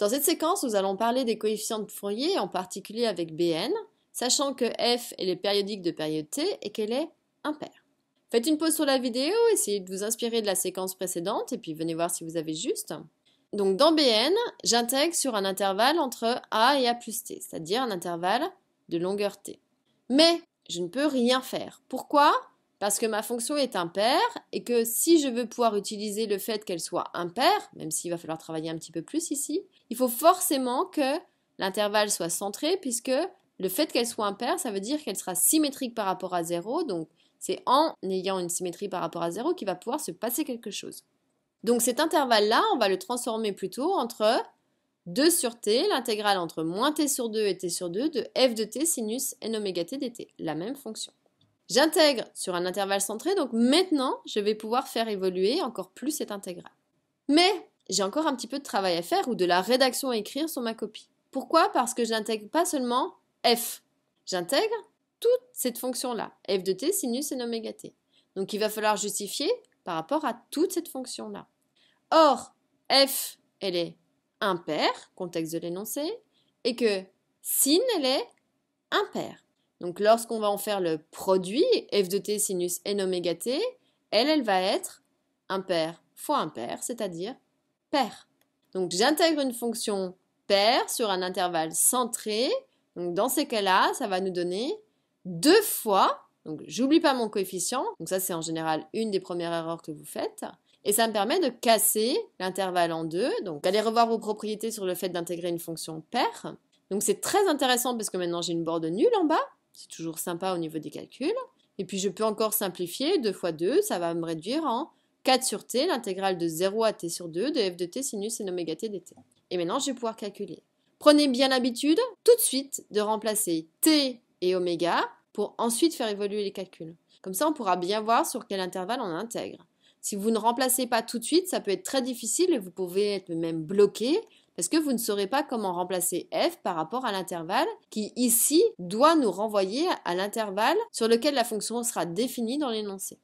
Dans cette séquence, nous allons parler des coefficients de Fourier, en particulier avec Bn, sachant que f est les périodiques de période t et qu'elle est impaire. Faites une pause sur la vidéo, essayez de vous inspirer de la séquence précédente et puis venez voir si vous avez juste. Donc dans Bn, j'intègre sur un intervalle entre a et a plus t, c'est-à-dire un intervalle de longueur t. Mais je ne peux rien faire. Pourquoi parce que ma fonction est impaire et que si je veux pouvoir utiliser le fait qu'elle soit impaire, même s'il va falloir travailler un petit peu plus ici, il faut forcément que l'intervalle soit centré puisque le fait qu'elle soit impaire, ça veut dire qu'elle sera symétrique par rapport à 0. Donc c'est en ayant une symétrie par rapport à 0 qu'il va pouvoir se passer quelque chose. Donc cet intervalle-là, on va le transformer plutôt entre 2 sur t, l'intégrale entre moins t sur 2 et t sur 2 de f de t sinus n oméga t dt, la même fonction. J'intègre sur un intervalle centré, donc maintenant, je vais pouvoir faire évoluer encore plus cette intégrale. Mais j'ai encore un petit peu de travail à faire ou de la rédaction à écrire sur ma copie. Pourquoi Parce que je n'intègre pas seulement f. J'intègre toute cette fonction-là, f de t, sinus et oméga t. Donc il va falloir justifier par rapport à toute cette fonction-là. Or, f, elle est impaire, contexte de l'énoncé, et que sin, elle est impaire. Donc lorsqu'on va en faire le produit, f de t sinus n oméga t, elle, elle va être impair fois impair, c'est-à-dire pair. Donc j'intègre une fonction pair sur un intervalle centré. Donc dans ces cas-là, ça va nous donner deux fois. Donc j'oublie pas mon coefficient. Donc ça c'est en général une des premières erreurs que vous faites. Et ça me permet de casser l'intervalle en deux. Donc allez revoir vos propriétés sur le fait d'intégrer une fonction paire. Donc c'est très intéressant parce que maintenant j'ai une borde nulle en bas. C'est toujours sympa au niveau des calculs. Et puis je peux encore simplifier, 2 fois 2, ça va me réduire en 4 sur t, l'intégrale de 0 à t sur 2 de f de t sinus et oméga t dt. Et maintenant, je vais pouvoir calculer. Prenez bien l'habitude tout de suite de remplacer t et oméga pour ensuite faire évoluer les calculs. Comme ça, on pourra bien voir sur quel intervalle on intègre. Si vous ne remplacez pas tout de suite, ça peut être très difficile et vous pouvez être même bloqué parce que vous ne saurez pas comment remplacer f par rapport à l'intervalle qui ici doit nous renvoyer à l'intervalle sur lequel la fonction sera définie dans l'énoncé.